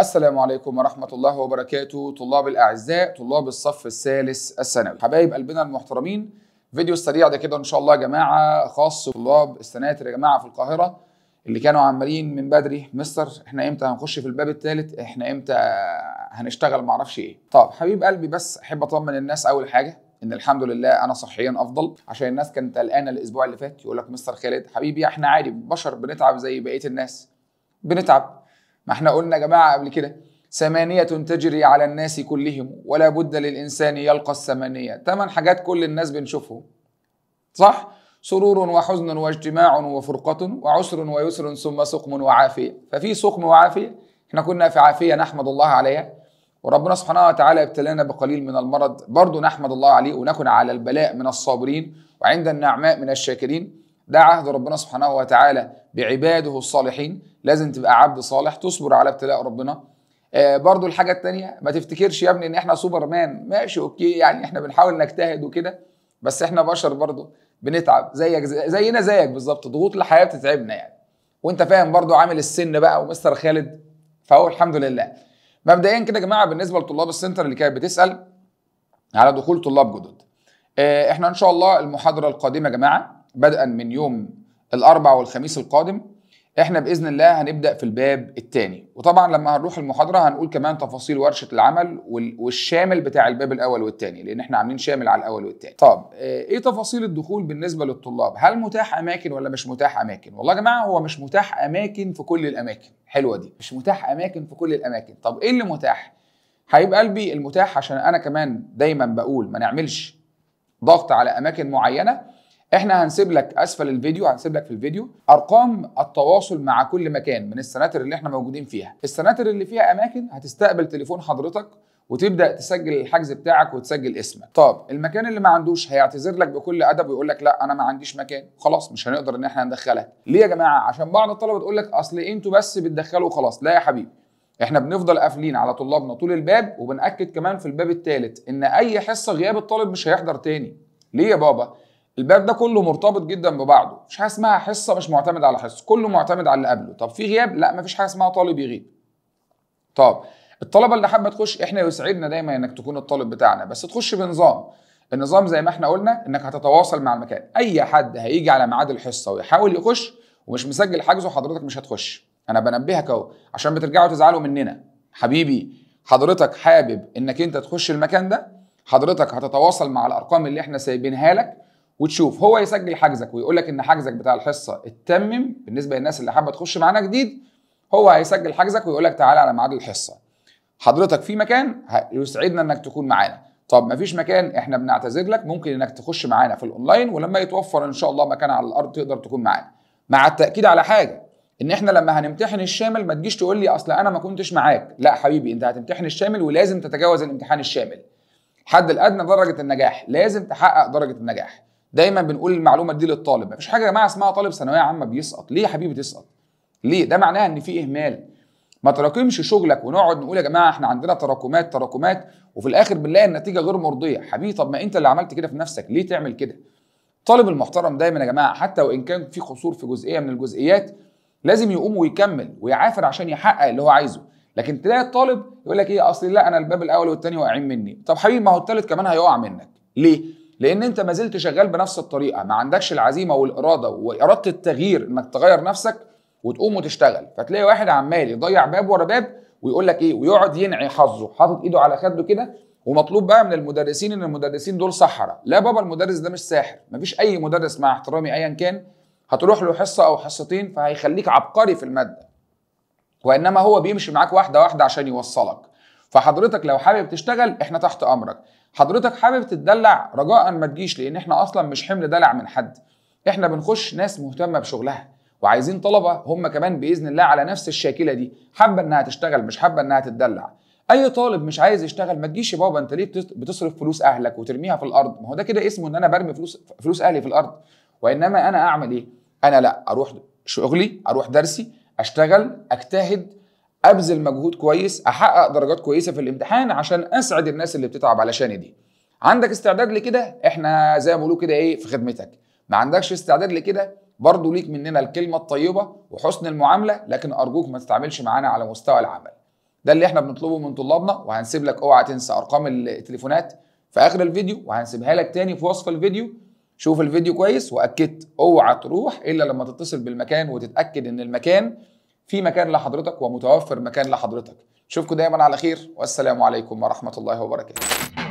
السلام عليكم ورحمة الله وبركاته طلاب الأعزاء طلاب الصف الثالث الثانوي حبايب قلبنا المحترمين فيديو سريع ده كده إن شاء الله يا جماعة خاص طلاب السناتر يا جماعة في القاهرة اللي كانوا عمالين من بدري مستر احنا امتى هنخش في الباب الثالث احنا امتى هنشتغل معرفش ايه طب حبيب قلبي بس احب اطمن الناس اول حاجه ان الحمد لله انا صحيا افضل عشان الناس كانت قلقانه الاسبوع اللي فات يقول لك مستر خالد حبيبي احنا عادي بشر بنتعب زي بقيه الناس بنتعب ما احنا قلنا يا جماعه قبل كده ثمانية تجري على الناس كلهم ولا بد للإنسان يلقى الثمانية ثمان حاجات كل الناس بنشوفهم صح؟ سرور وحزن واجتماع وفرقة وعسر ويسر ثم سقم وعافية ففي سقم وعافية احنا كنا في عافية نحمد الله عليها وربنا سبحانه وتعالى ابتلانا بقليل من المرض برضه نحمد الله عليه ونكن على البلاء من الصابرين وعند النعماء من الشاكرين ده عهد ربنا سبحانه وتعالى بعباده الصالحين لازم تبقى عبد صالح تصبر على ابتلاء ربنا آه برضو الحاجة التانية ما تفتكرش يا ابني ان احنا سوبر مان ماشي اوكي يعني احنا بنحاول نجتهد وكده بس احنا بشر برضو بنتعب زيك زينا زيك بالظبط ضغوط الحياة بتتعبنا يعني وانت فاهم برضو عامل السن بقى ومستر خالد فهو الحمد لله مبدئيا كده يا جماعة بالنسبة لطلاب السنتر اللي كانت بتسأل على دخول طلاب جدد آه احنا ان شاء الله المحاضرة القادمة يا جماعة بدءا من يوم الاربع والخميس القادم احنا باذن الله هنبدا في الباب الثاني وطبعا لما هنروح المحاضره هنقول كمان تفاصيل ورشه العمل والشامل بتاع الباب الاول والثاني لان احنا عاملين شامل على الاول والثاني طب آه، ايه تفاصيل الدخول بالنسبه للطلاب هل متاح اماكن ولا مش متاح اماكن والله يا جماعه هو مش متاح اماكن في كل الاماكن حلوه دي مش متاح اماكن في كل الاماكن طب ايه اللي متاح هيبقى قلبي المتاح عشان انا كمان دايما بقول ما نعملش ضغط على اماكن معينه احنا هنسيب لك اسفل الفيديو هنسيب لك في الفيديو ارقام التواصل مع كل مكان من السناتر اللي احنا موجودين فيها السناتر اللي فيها اماكن هتستقبل تليفون حضرتك وتبدا تسجل الحجز بتاعك وتسجل اسمك طب المكان اللي ما عندوش هيعتذر لك بكل ادب ويقول لك لا انا ما عنديش مكان خلاص مش هنقدر ان احنا ندخلك ليه يا جماعه عشان بعض الطلبه تقول لك اصل انتوا بس بتدخلوا وخلاص لا يا حبيبي احنا بنفضل قافلين على طلابنا طول الباب وبناكد كمان في الباب الثالث ان اي حصه غياب الطالب مش هيحضر تاني ليه يا بابا الباب ده كله مرتبط جدا ببعضه مش حاجه اسمها حصه مش معتمد على حصه كله معتمد على اللي قبله طب في غياب لا مفيش حاجه اسمها طالب يغيب طب الطلبه اللي حابه تخش احنا يسعدنا دايما انك تكون الطالب بتاعنا بس تخش بنظام النظام زي ما احنا قلنا انك هتتواصل مع المكان اي حد هيجي على ميعاد الحصه ويحاول يخش ومش مسجل حجزه حضرتك مش هتخش انا بنبهك اهو عشان بترجعوا تزعلوا مننا حبيبي حضرتك حابب انك انت تخش المكان ده حضرتك هتتواصل مع الارقام اللي احنا سايبينها لك وتشوف هو يسجل حجزك ويقول لك ان حجزك بتاع الحصه اتمم بالنسبه للناس اللي حابه تخش معانا جديد هو هيسجل حجزك ويقول لك تعالى على ميعاد الحصه حضرتك في مكان يسعدنا انك تكون معانا طب ما فيش مكان احنا بنعتذر لك ممكن انك تخش معانا في الاونلاين ولما يتوفر ان شاء الله مكان على الارض تقدر تكون معانا مع التاكيد على حاجه ان احنا لما هنمتحن الشامل ما تجيش تقول لي اصل انا ما كنتش معاك لا حبيبي انت هتمتحن الشامل ولازم تتجاوز الامتحان الشامل الحد الادنى درجه النجاح لازم تحقق درجه النجاح دايما بنقول المعلومه دي للطالب مفيش حاجه يا جماعه اسمها طالب ثانويه عامه بيسقط ليه يا حبيبي تسقط ليه ده معناها ان في اهمال ما تراكمش شغلك ونقعد نقول يا جماعه احنا عندنا تراكمات تراكمات وفي الاخر بنلاقي النتيجه غير مرضيه حبيبي طب ما انت اللي عملت كده في نفسك ليه تعمل كده الطالب المحترم دايما يا جماعه حتى وان كان في قصور في جزئيه من الجزئيات لازم يقوم ويكمل ويعافر عشان يحقق اللي هو عايزه لكن تلاقي الطالب يقول لك ايه اصل لا انا الباب الاول والثاني واقعين مني طب حبيبي ما هو الثالث كمان هيقع منك ليه لان انت ما زلت شغال بنفس الطريقه ما عندكش العزيمه والاراده واراده التغيير انك تغير نفسك وتقوم وتشتغل فتلاقي واحد عمال يضيع باب ورا باب ويقول لك ايه ويقعد ينعي حظه حاطط ايده على خده كده ومطلوب بقى من المدرسين ان المدرسين دول سحره لا بابا المدرس ده مش ساحر مفيش اي مدرس مع احترامي ايا كان هتروح له حصه او حصتين فهيخليك عبقري في الماده وانما هو بيمشي معاك واحده واحده عشان يوصلك فحضرتك لو حابب تشتغل احنا تحت امرك حضرتك حابب تتدلع رجاء ما تجيش لان احنا اصلا مش حمل دلع من حد احنا بنخش ناس مهتمه بشغلها وعايزين طلبه هم كمان باذن الله على نفس الشاكله دي حابه انها تشتغل مش حابه انها تتدلع اي طالب مش عايز يشتغل ما تجيش يا بابا انت ليه بتصرف فلوس اهلك وترميها في الارض ما هو ده كده اسمه ان انا برمي فلوس فلوس اهلي في الارض وانما انا اعمل ايه انا لا اروح شغلي اروح درسي اشتغل اجتهد ابذل مجهود كويس احقق درجات كويسه في الامتحان عشان اسعد الناس اللي بتتعب علشاني دي عندك استعداد لكده احنا زي ما بيقولوا كده ايه في خدمتك ما عندكش استعداد لكده برضه ليك مننا الكلمه الطيبه وحسن المعامله لكن ارجوك ما تتعاملش معانا على مستوى العمل ده اللي احنا بنطلبه من طلابنا وهنسيب لك اوعى تنسى ارقام التليفونات في اخر الفيديو وهنسيبها لك تاني في وصف الفيديو شوف الفيديو كويس واكدت اوعى تروح الا لما تتصل بالمكان وتتاكد ان المكان في مكان لحضرتك ومتوفر مكان لحضرتك نشوفكم دايما على خير والسلام عليكم ورحمه الله وبركاته